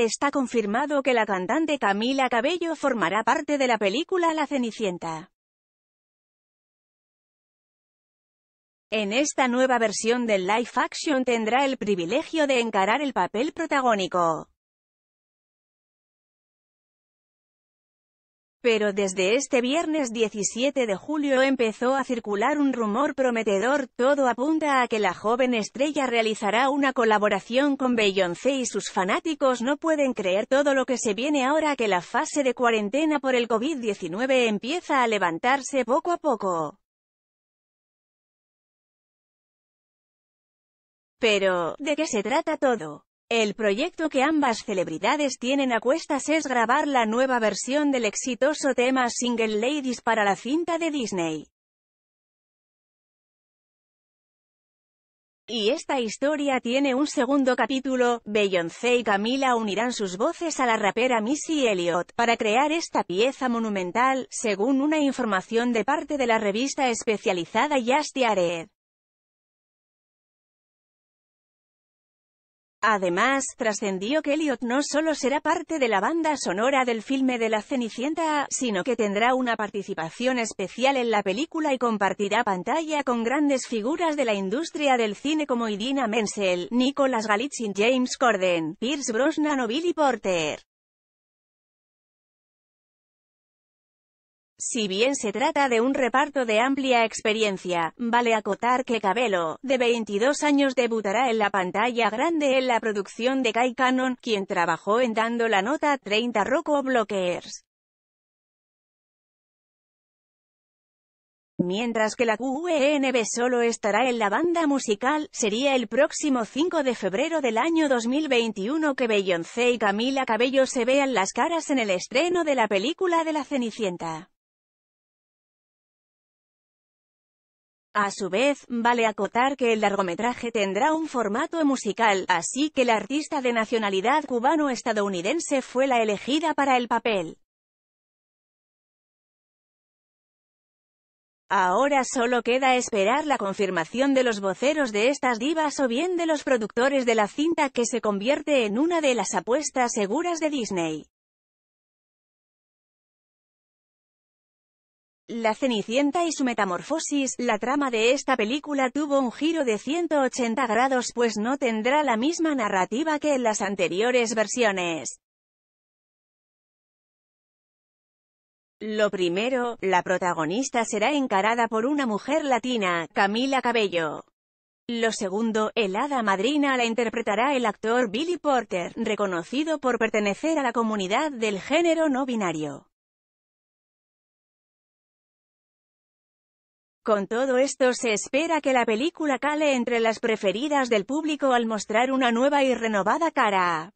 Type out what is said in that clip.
Está confirmado que la cantante Camila Cabello formará parte de la película La Cenicienta. En esta nueva versión del live action tendrá el privilegio de encarar el papel protagónico. Pero desde este viernes 17 de julio empezó a circular un rumor prometedor, todo apunta a que la joven estrella realizará una colaboración con Beyoncé y sus fanáticos no pueden creer todo lo que se viene ahora que la fase de cuarentena por el COVID-19 empieza a levantarse poco a poco. Pero, ¿de qué se trata todo? El proyecto que ambas celebridades tienen a cuestas es grabar la nueva versión del exitoso tema Single Ladies para la cinta de Disney. Y esta historia tiene un segundo capítulo, Beyoncé y Camila unirán sus voces a la rapera Missy Elliott, para crear esta pieza monumental, según una información de parte de la revista especializada Just Además, trascendió que Elliot no solo será parte de la banda sonora del filme de La Cenicienta, sino que tendrá una participación especial en la película y compartirá pantalla con grandes figuras de la industria del cine como Idina Menzel, Nicolas Galitzin, James Corden, Pierce Brosnan o Billy Porter. Si bien se trata de un reparto de amplia experiencia, vale acotar que Cabello, de 22 años, debutará en la pantalla grande en la producción de Kai Cannon, quien trabajó en dando la nota 30 Rocco Blockers. Mientras que la QNB solo estará en la banda musical, sería el próximo 5 de febrero del año 2021 que Beyoncé y Camila Cabello se vean las caras en el estreno de la película de la Cenicienta. A su vez, vale acotar que el largometraje tendrá un formato musical, así que la artista de nacionalidad cubano-estadounidense fue la elegida para el papel. Ahora solo queda esperar la confirmación de los voceros de estas divas o bien de los productores de la cinta que se convierte en una de las apuestas seguras de Disney. La Cenicienta y su metamorfosis, la trama de esta película tuvo un giro de 180 grados pues no tendrá la misma narrativa que en las anteriores versiones. Lo primero, la protagonista será encarada por una mujer latina, Camila Cabello. Lo segundo, el hada madrina la interpretará el actor Billy Porter, reconocido por pertenecer a la comunidad del género no binario. Con todo esto se espera que la película cale entre las preferidas del público al mostrar una nueva y renovada cara.